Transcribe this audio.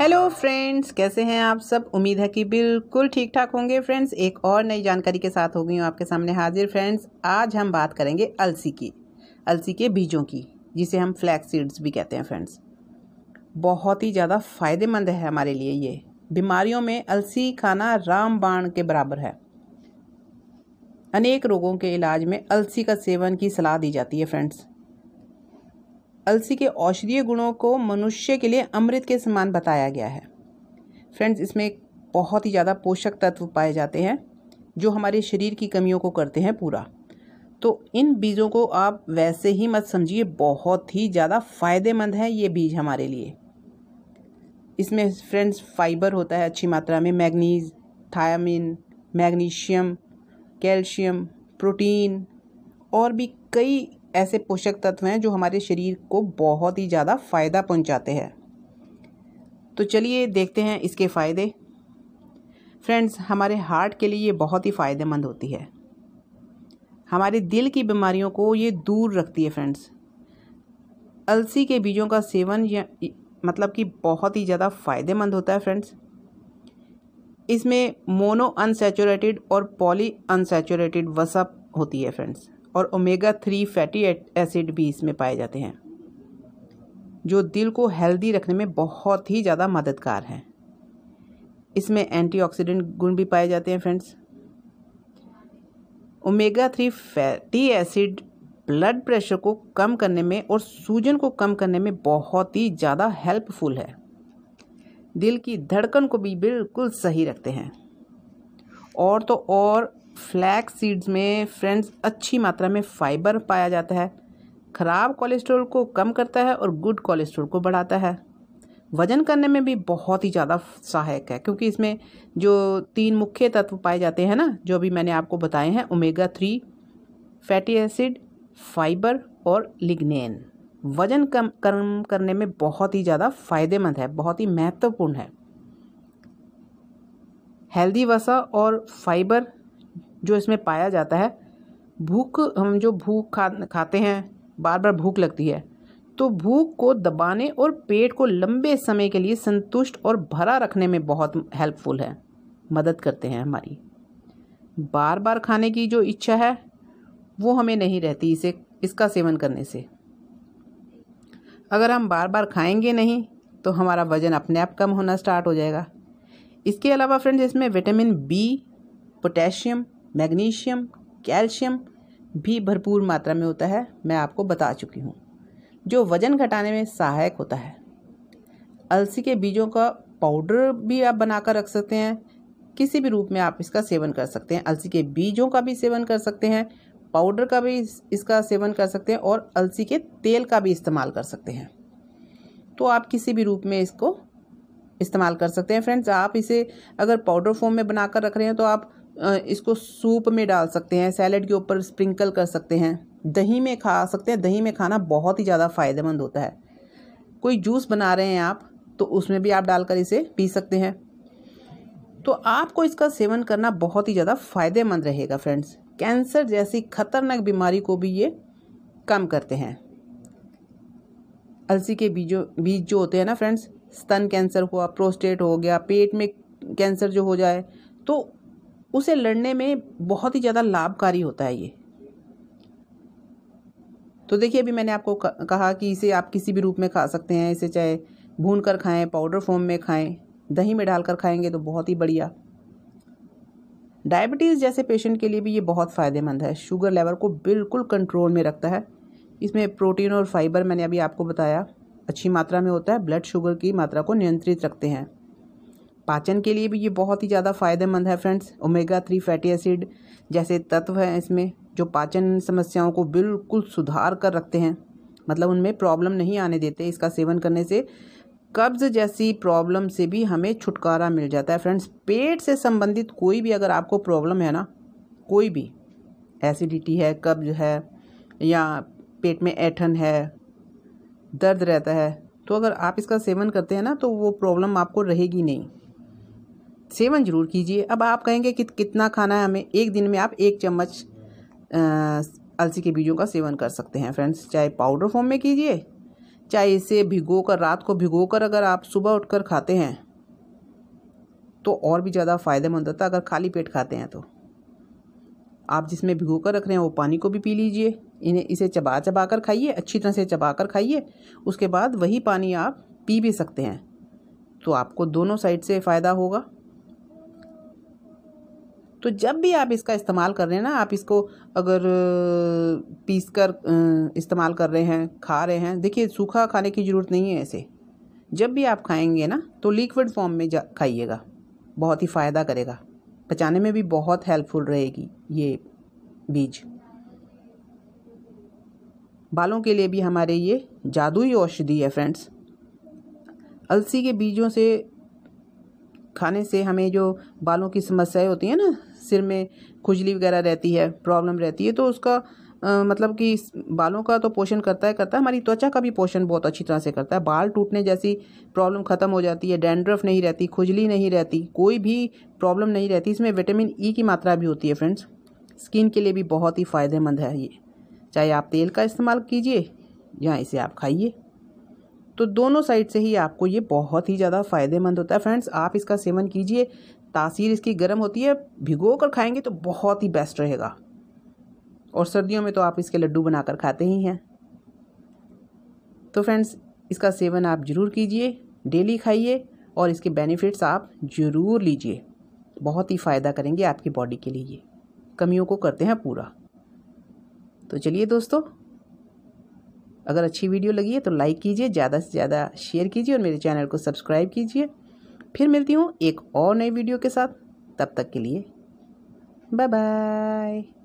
hello friends कैसे हैं आप सब उम्मीद है कि बिल्कुल ठीक ठाक होंगे फ्रेंड्स एक और नई जानकारी के साथ हो गई हूँ आपके सामने हाजिर फ्रेंड्स आज हम बात करेंगे अलसी की अलसी के बीजों की जिसे हम फ्लैक्स सीड्स भी कहते हैं फ्रेंड्स बहुत ही ज़्यादा फ़ायदेमंद है हमारे लिए ये बीमारियों में अलसी खाना रामबाण के बराबर है अनेक रोगों के इलाज में अलसी का सेवन की सलाह दी जाती है फ्रेंड्स अलसी के औषधीय गुणों को मनुष्य के लिए अमृत के समान बताया गया है फ्रेंड्स इसमें बहुत ही ज़्यादा पोषक तत्व पाए जाते हैं जो हमारे शरीर की कमियों को करते हैं पूरा तो इन बीजों को आप वैसे ही मत समझिए बहुत ही ज़्यादा फ़ायदेमंद है ये बीज हमारे लिए इसमें फ्रेंड्स फाइबर होता है अच्छी मात्रा में manganese thiamine magnesium calcium protein और भी कई ऐसे पोषक तत्व हैं जो हमारे शरीर को बहुत ही ज़्यादा फ़ायदा पहुंचाते हैं तो चलिए देखते हैं इसके फ़ायदे फ्रेंड्स हमारे हार्ट के लिए ये बहुत ही फ़ायदेमंद होती है हमारे दिल की बीमारियों को ये दूर रखती है फ्रेंड्स अलसी के बीजों का सेवन या मतलब कि बहुत ही ज़्यादा फ़ायदेमंद होता है फ्रेंड्स इसमें मोनो अनसेचुरेटेड और पॉली अनसेचुरेटेड वसा होती है फ्रेंड्स और ओमेगा थ्री फैटी एसिड भी इसमें पाए जाते हैं जो दिल को हेल्दी रखने में बहुत ही ज़्यादा मददगार है इसमें एंटीऑक्सीडेंट गुण भी पाए जाते हैं friends omega three fatty acid blood pressure को कम करने में और सूजन को कम करने में बहुत ही ज़्यादा हेल्पफुल है दिल की धड़कन को भी बिल्कुल सही रखते हैं और तो और फ्लैक्स सीड्स में फ्रेंड्स अच्छी मात्रा में फाइबर पाया जाता है खराब कोलेस्ट्रॉल को कम करता है और गुड कोलेस्ट्रॉल को बढ़ाता है वजन करने में भी बहुत ही ज़्यादा सहायक है क्योंकि इसमें जो तीन मुख्य तत्व पाए जाते हैं ना जो अभी मैंने आपको बताए हैं omega three fatty acid fibre और लिग्नेन वजन कम कम करने में बहुत ही ज़्यादा फायदेमंद है बहुत ही महत्वपूर्ण है हेल्दी वसा और फाइबर जो इसमें पाया जाता है भूख हम जो भूख खा खाते हैं बार बार भूख लगती है तो भूख को दबाने और पेट को लंबे समय के लिए संतुष्ट और भरा रखने में बहुत हेल्पफुल है मदद करते हैं हमारी बार बार खाने की जो इच्छा है वो हमें नहीं रहती इसे इसका सेवन करने से अगर हम बार बार खाएंगे नहीं तो हमारा वज़न अपने आप कम होना स्टार्ट हो जाएगा इसके अलावा फ्रेंड्स इसमें vitamin B potassium magnesium calcium भी भरपूर मात्रा में होता है मैं आपको बता चुकी हूँ जो वज़न घटाने में सहायक होता है अलसी के बीजों का पाउडर भी आप बनाकर रख सकते हैं किसी भी रूप में आप इसका सेवन कर सकते हैं अलसी के बीजों का भी सेवन कर सकते हैं पाउडर का भी इसका सेवन कर सकते हैं और अलसी के तेल का भी इस्तेमाल कर सकते हैं तो आप किसी भी रूप में इसको इस्तेमाल कर सकते हैं फ्रेंड्स आप इसे अगर पाउडर फॉर्म में बनाकर रख रहे हैं तो आप इसको सूप में डाल सकते हैं सैलड के ऊपर स्प्रिंकल कर सकते हैं दही में खा सकते हैं दही में खाना बहुत ही ज़्यादा फ़ायदेमंद होता है कोई जूस बना रहे हैं आप तो उसमें भी आप डालकर इसे पी सकते हैं तो आपको इसका सेवन करना बहुत ही ज़्यादा फ़ायदेमंद रहेगा फ्रेंड्स कैंसर जैसी खतरनाक बीमारी को भी ये कम करते हैं अलसी के बीजों बीज जो होते हैं ना फ्रेंड्स स्तन कैंसर हुआ प्रोस्टेट हो गया पेट में कैंसर जो हो जाए तो उसे लड़ने में बहुत ही ज़्यादा लाभकारी होता है ये तो देखिए अभी मैंने आपको कहा कि इसे आप किसी भी रूप में खा सकते हैं इसे चाहे भून कर खाएँ पाउडर फॉर्म में खाएँ दही में डालकर खाएंगे तो बहुत ही बढ़िया डायबिटीज़ जैसे पेशेंट के लिए भी ये बहुत फ़ायदेमंद है शुगर लेवल को बिल्कुल कंट्रोल में रखता है इसमें प्रोटीन और फाइबर मैंने अभी आपको बताया अच्छी मात्रा में होता है ब्लड शुगर की मात्रा को नियंत्रित रखते हैं पाचन के लिए भी ये बहुत ही ज़्यादा फायदेमंद है friends omega three fatty acid जैसे तत्व हैं इसमें जो पाचन समस्याओं को बिल्कुल सुधार कर रखते हैं मतलब उनमें प्रॉब्लम नहीं आने देते इसका सेवन करने से कब्ज़ जैसी प्रॉब्लम से भी हमें छुटकारा मिल जाता है फ्रेंड्स पेट से संबंधित कोई भी अगर आपको प्रॉब्लम है ना कोई भी एसिडिटी है कब्ज है या पेट में ऐठन है दर्द रहता है तो अगर आप इसका सेवन करते हैं ना तो वो प्रॉब्लम आपको रहेगी नहीं सेवन ज़रूर कीजिए अब आप कहेंगे कि कितना खाना है हमें एक दिन में आप एक चम्मच अलसी के बीजों का सेवन कर सकते हैं फ्रेंड्स चाहे पाउडर फॉर्म में कीजिए चाहे इसे भिगो कर रात को भिगो कर अगर आप सुबह उठकर खाते हैं तो और भी ज़्यादा फ़ायदेमंद होता है अगर खाली पेट खाते हैं तो आप जिसमें भिगो कर रख रहे हैं वो पानी को भी पी लीजिए इन्हें इसे चबा चबा कर खाइए अच्छी तरह से चबा कर खाइए उसके बाद वही पानी आप पी भी सकते हैं तो आपको दोनों साइड से फ़ायदा होगा तो जब भी आप इसका इस्तेमाल कर रहे हैं ना आप इसको अगर पीस कर इस्तेमाल कर रहे हैं खा रहे हैं देखिए सूखा खाने की ज़रूरत नहीं है ऐसे जब भी आप खाएंगे ना तो लिक्विड फॉर्म में जा खाइएगा बहुत ही फ़ायदा करेगा पचाने में भी बहुत हेल्पफुल रहेगी ये बीज बालों के लिए भी हमारे ये जादुई औषधि है फ्रेंड्स अलसी के बीजों से खाने से हमें जो बालों की समस्याएं होती हैं ना सिर में खुजली वगैरह रहती है प्रॉब्लम रहती है तो उसका आ, मतलब कि बालों का तो पोषण करता है करता है हमारी त्वचा का भी पोषण बहुत अच्छी तरह से करता है बाल टूटने जैसी प्रॉब्लम ख़त्म हो जाती है डेंड्रफ नहीं रहती खुजली नहीं रहती कोई भी प्रॉब्लम नहीं रहती इसमें विटामिन ई e की मात्रा भी होती है फ्रेंड्स स्किन के लिए भी बहुत ही फ़ायदेमंद है ये चाहे आप तेल का इस्तेमाल कीजिए या इसे आप खाइए तो दोनों साइड से ही आपको ये बहुत ही ज़्यादा फ़ायदेमंद होता है फ्रेंड्स आप इसका सेवन कीजिए तासीर इसकी गर्म होती है भिगो कर खाएंगे तो बहुत ही बेस्ट रहेगा और सर्दियों में तो आप इसके लड्डू बनाकर खाते ही हैं तो फ्रेंड्स इसका सेवन आप ज़रूर कीजिए डेली खाइए और इसके बेनिफिट्स आप ज़रूर लीजिए बहुत ही फ़ायदा करेंगे आपकी बॉडी के लिए कमियों को करते हैं पूरा तो चलिए दोस्तों अगर अच्छी वीडियो लगी है तो लाइक कीजिए ज़्यादा से ज़्यादा शेयर कीजिए और मेरे चैनल को सब्सक्राइब कीजिए फिर मिलती हूँ एक और नई वीडियो के साथ तब तक के लिए बाय बाय